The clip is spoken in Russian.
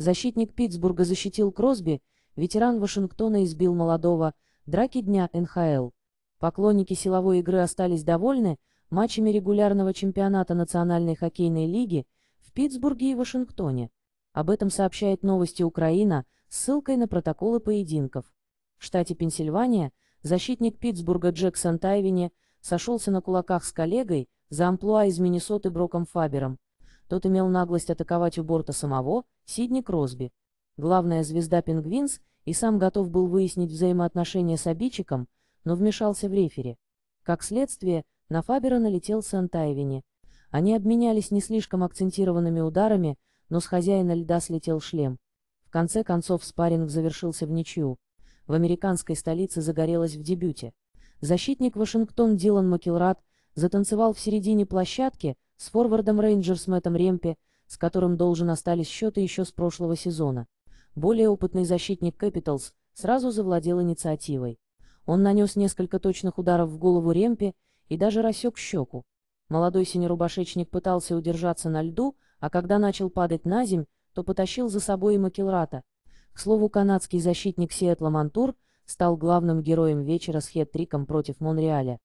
Защитник Питтсбурга защитил Кросби, ветеран Вашингтона избил молодого, драки дня НХЛ. Поклонники силовой игры остались довольны матчами регулярного чемпионата Национальной хоккейной лиги в Питтсбурге и Вашингтоне. Об этом сообщает новости Украина с ссылкой на протоколы поединков. В штате Пенсильвания защитник Питтсбурга Джексон Тайвини сошелся на кулаках с коллегой за амплуа из Миннесоты Броком Фабером. Тот имел наглость атаковать у борта самого, Сидни Кросби, главная звезда Пингвинс, и сам готов был выяснить взаимоотношения с обидчиком, но вмешался в рефери. Как следствие, на Фабера налетел Сантайвини. Они обменялись не слишком акцентированными ударами, но с хозяина льда слетел шлем. В конце концов спарринг завершился в ничью. В американской столице загорелось в дебюте. Защитник Вашингтон Дилан Макилрат затанцевал в середине площадки, с форвардом Рейнджерс Мэттом Ремпи, с которым должен остались счеты еще с прошлого сезона. Более опытный защитник Кэпиталс сразу завладел инициативой. Он нанес несколько точных ударов в голову Ремпи и даже рассек щеку. Молодой синерубашечник пытался удержаться на льду, а когда начал падать на земь, то потащил за собой и Макелрата. К слову, канадский защитник Сиэтла Мантур стал главным героем вечера с хет-триком против Монреаля.